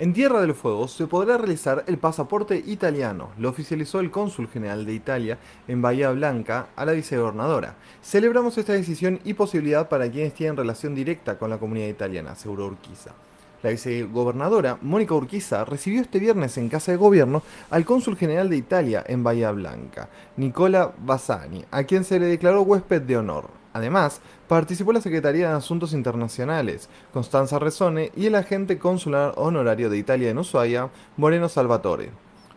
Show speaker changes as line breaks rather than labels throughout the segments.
En Tierra del Fuego se podrá realizar el pasaporte italiano, lo oficializó el cónsul general de Italia en Bahía Blanca a la vicegobernadora. Celebramos esta decisión y posibilidad para quienes tienen relación directa con la comunidad italiana, aseguró Urquiza. La vicegobernadora Mónica Urquiza recibió este viernes en Casa de Gobierno al cónsul general de Italia en Bahía Blanca, Nicola Bassani, a quien se le declaró huésped de honor. Además, participó la Secretaría de Asuntos Internacionales, Constanza Rezone y el agente consular honorario de Italia en Ushuaia, Moreno Salvatore.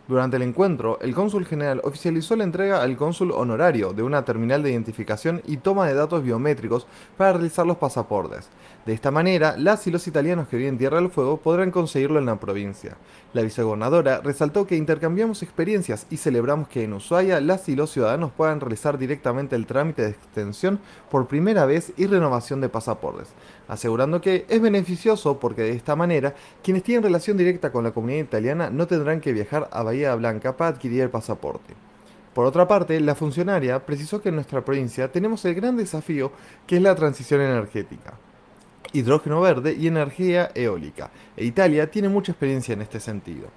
Durante el encuentro, el cónsul general oficializó la entrega al cónsul honorario de una terminal de identificación y toma de datos biométricos para realizar los pasaportes. De esta manera, las y los italianos que viven Tierra del Fuego podrán conseguirlo en la provincia. La vicegobernadora resaltó que intercambiamos experiencias y celebramos que en Ushuaia las y los ciudadanos puedan realizar directamente el trámite de extensión por primera vez y renovación de pasaportes, asegurando que es beneficioso porque de esta manera quienes tienen relación directa con la comunidad italiana no tendrán que viajar a Blanca para adquirir el pasaporte. Por otra parte, la funcionaria precisó que en nuestra provincia tenemos el gran desafío que es la transición energética, hidrógeno verde y energía eólica, e Italia tiene mucha experiencia en este sentido.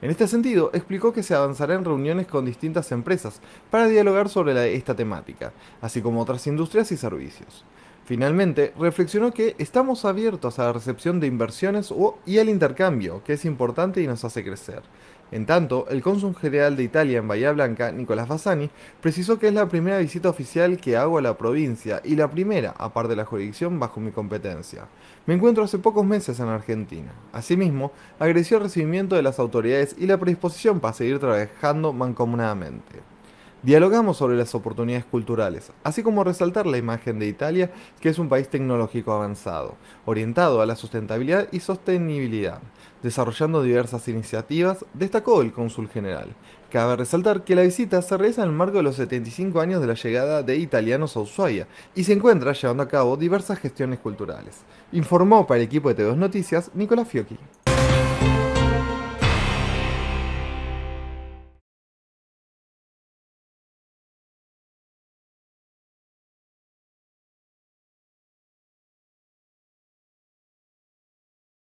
En este sentido, explicó que se avanzará en reuniones con distintas empresas para dialogar sobre esta temática, así como otras industrias y servicios. Finalmente, reflexionó que estamos abiertos a la recepción de inversiones y al intercambio, que es importante y nos hace crecer. En tanto, el cónsul general de Italia en Bahía Blanca, Nicolás Bassani, precisó que es la primera visita oficial que hago a la provincia y la primera, aparte de la jurisdicción, bajo mi competencia. Me encuentro hace pocos meses en Argentina. Asimismo, agradeció el recibimiento de las autoridades y la predisposición para seguir trabajando mancomunadamente. Dialogamos sobre las oportunidades culturales, así como resaltar la imagen de Italia, que es un país tecnológico avanzado, orientado a la sustentabilidad y sostenibilidad, desarrollando diversas iniciativas, destacó el cónsul general. Cabe resaltar que la visita se realiza en el marco de los 75 años de la llegada de italianos a Ushuaia y se encuentra llevando a cabo diversas gestiones culturales. Informó para el equipo de T2 Noticias Nicolás Fiocchi.